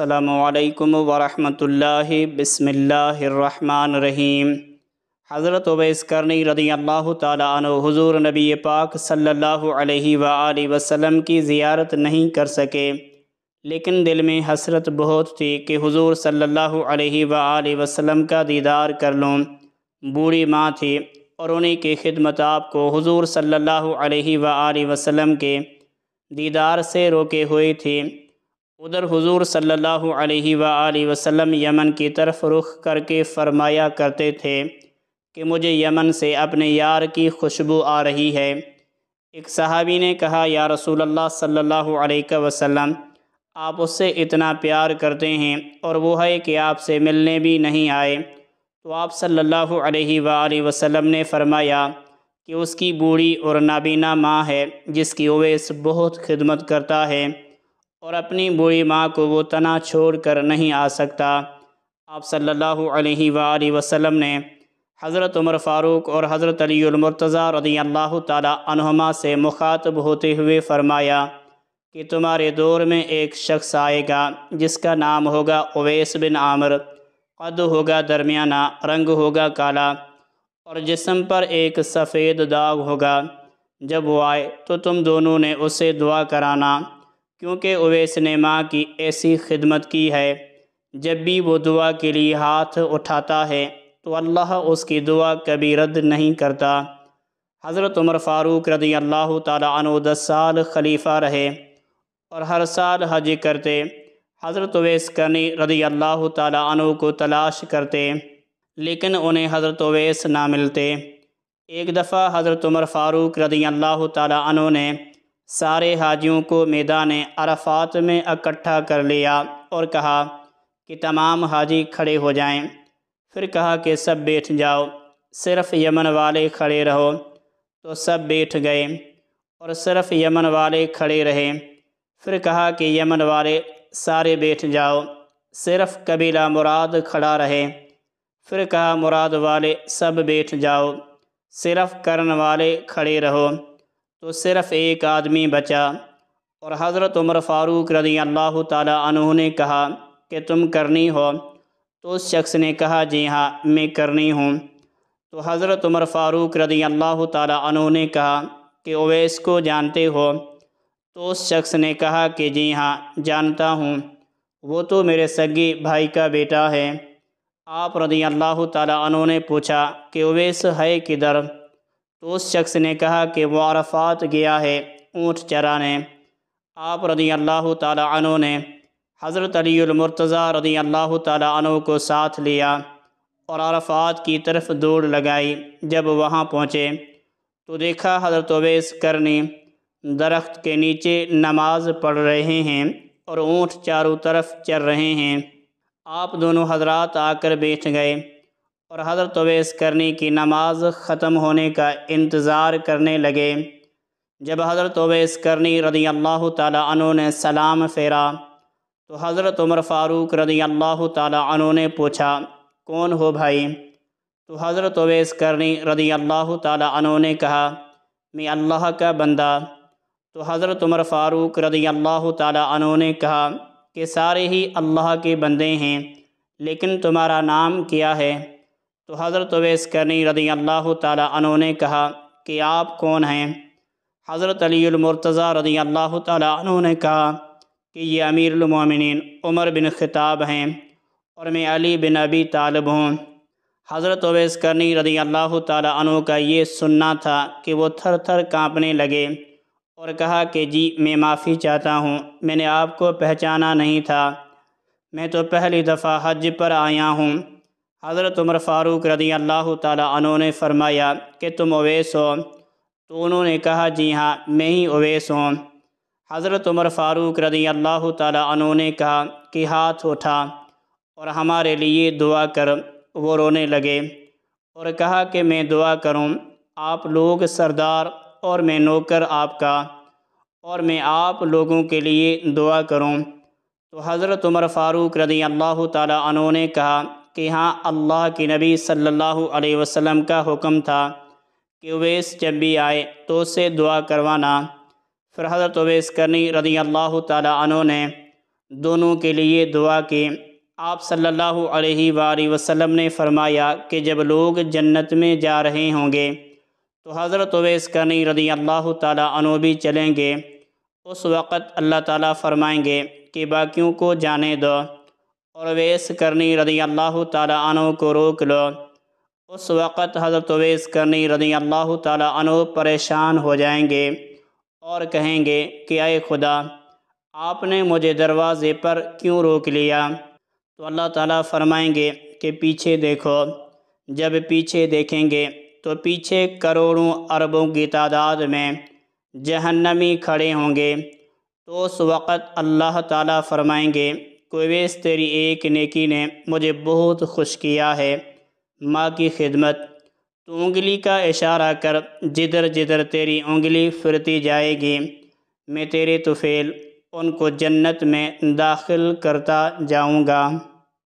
अल्लाम वरहमतुल्लाह बसमीम हज़रत उवैस करनी रदी अल्लाह ताली हजूर नबी पाक सल्लल्लाहु अलैहि सल्ला वसल्लम की ज़ियारत नहीं कर सके लेकिन दिल में हसरत बहुत थी कि हुजूर सल्लल्लाहु अलैहि का दीदार कर लूँ बूढ़ी माँ थी और उन्हीं की खिदमत आपको हुजूर सल्लल्लाहु अलैहि वसल्लम के दीदार से रोके हुए थी उधर हुजूर सल्लल्लाहु अलैहि सल्ला वसल्लम यमन की तरफ रुख करके फरमाया करते थे कि मुझे यमन से अपने यार की खुशबू आ रही है एक सहाबी ने कहा या रसूल अल्लाह सल्लल्लाहु अलैहि वसल्लम आप उससे इतना प्यार करते हैं और वो है कि आपसे मिलने भी नहीं आए तो आप सल्लल्लाहु अलैहि वसल्लम ने फरमाया कि उसकी बूढ़ी और नाबीना माँ है जिसकी ओवेस बहुत खिदमत करता है और अपनी बूढ़ी माँ को वो तना छोड़ कर नहीं आ सकता आप सल्लल्लाहु अलैहि वसल्लम ने हज़रत उमर फ़ारूक और हज़रत अलीमरतज़ा रदी अल्लाह तहुमा से मुखातब होते हुए फ़रमाया कि तुम्हारे दौर में एक शख्स आएगा जिसका नाम होगा अवैस बिन आमर कद होगा दरमियाना रंग होगा काला और जिसम पर एक सफ़ेद दाग होगा जब वो आए तो तुम दोनों ने उसे दुआ कराना क्योंकि उवैस ने माँ की ऐसी खिदमत की है जब भी वो दुआ के लिए हाथ उठाता है तो अल्लाह उसकी दुआ कभी रद्द नहीं करता हज़रत उमर फ़ारूक रदी अल्लाह तन दस साल खलीफा रहे और हर साल हज करते हज़रत अवैस करनी रदी अल्लाह तु को तलाश करते लेकिन उन्हें हज़रत अवैस ना मिलते एक दफ़ा हज़रत उमर फ़ारूक रदी अल्लाह तु ने सारे हाजियों को मैदान अरफात में इकट्ठा कर लिया और कहा कि तमाम हाजी खड़े हो जाएं। फिर कहा कि सब बैठ जाओ सिर्फ यमन वाले खड़े रहो तो सब बैठ गए और सिर्फ यमन वाले खड़े रहे फिर कहा कि यमन वाले सारे बैठ जाओ सिर्फ कबीला मुराद खड़ा रहे फिर कहा मुराद वाले सब बैठ जाओ सिर्फ करण वाले खड़े रहो तो सिर्फ़ एक आदमी बचा और हज़रत उमर फ़ारूक रदी अल्लाह तु ने कहा कि तुम करनी हो तो उस शख्स ने कहा जी हाँ मैं करनी हूँ तो हज़रत उमर फ़ारूक रदी अल्लाह तु ने कहा कि ओवैस को जानते हो तो उस शख्स ने कहा कि जी हाँ जानता हूँ वो तो मेरे सगी भाई का बेटा है आप रदी अल्लाह तु ने पूछा कि ओवैस है किधर तो उस शख्स ने कहा कि आरफात गया है ऊँट चराने आप रदी अल्लाह तु ने हज़रत अलीमरतज़ा रदी अल्लाह तु को साथ लिया और अरफात की तरफ दौड़ लगाई जब वहाँ पहुँचे तो देखा हज़रत अवैस करनी दरख्त के नीचे नमाज पढ़ रहे हैं और ऊँट चारों तरफ चल रहे हैं आप दोनों हजरात आकर बैठ गए और हजरत अवैस करनी की नमाज ख़त्म होने का इंतज़ार करने लगे जब हज़रत अवैस करनी रदी अल्लाह तु ने सलाम फेरा तो हज़रत उमर फ़ारूक रदी अल्लाह तु ने पूछा कौन हो भाई तो हज़रत अवैस करनी रदी अल्लाह तु ने कहा मैं अल्लाह का बंदा तो हज़रत उमर फ़ारूक रदी अल्लाह तु ने कहा कि सारे ही अल्लाह के बंदे हैं लेकिन तुम्हारा नाम क्या है तो हज़रत अवैस करनी रदी अल्लाह तु ने कहा कि आप कौन हैं हज़रत अलीमरतज़ा रदी अल्लाह तु ने कहा कि ये अमीरमिन उमर बिन ख़िताब हैं और मैं अली बिन अबी तालब हूँ हज़रत अवैस करनी रदी अल्लाह तु का ये सुनना था कि वो थर थर काँपने लगे और कहा कि जी मैं माफ़ी चाहता हूँ मैंने आपको पहचाना नहीं था मैं तो पहली दफ़ा हज पर आया हूँ हज़रत उमर फ़ारूक रदी अल्लाह तु ने फरमाया कि तुम ओवैस हो तो उन्होंने कहा जी हाँ मैं ही ओवैस हूँ हज़रत उमर फ़ारूक रदी अल्लाह तु ने कहा कि हाथ उठा और हमारे लिए दुआ कर वो रोने लगे और कहा कि मैं दुआ करूँ आप लोग सरदार और मैं नौकर आपका और मैं आप लोगों के लिए दुआ करूँ तो हज़रत उमर फ़ारूक रदी अल्लाह तु ने कहा कि हाँ अल्लाह के नबी सल्लल्लाहु अलैहि वसल्लम का हुक्म था कि उवैस जब भी आए तो उसे दुआ करवाना फिर हज़रत उवैस करनी रदी अल्लाह तु ने दोनों के लिए दुआ की आप सल्लल्लाहु अलैहि वसल्लम ने फरमाया कि जब लोग जन्नत में जा रहे होंगे तो हज़रत उवैस करनी रदी अल्लाह तु भी चलेंगे उस वक़्त अल्लाह ताला फरमाएंगे कि बाकियों को जाने दो और वेस करनी रदी अल्लाह तु को रोक लो उस वक़्त हज़रत वेस करनी रदी अल्लाह तु परेशान हो जाएंगे और कहेंगे कि आए खुदा आपने मुझे दरवाज़े पर क्यों रोक लिया तो अल्लाह ताला फरमाएंगे कि पीछे देखो जब पीछे देखेंगे तो पीछे करोड़ों अरबों की तादाद में जहन्नमी खड़े होंगे तो उस वक़्त अल्लाह ताला फरमाएंगे कोवेस तेरी एक नेकी ने मुझे बहुत खुश किया है माँ की खिदमत तो उंगली का इशारा कर जिधर जिधर तेरी उंगली फिरती जाएगी मैं तेरे तुफेल उनको जन्नत में दाखिल करता जाऊँगा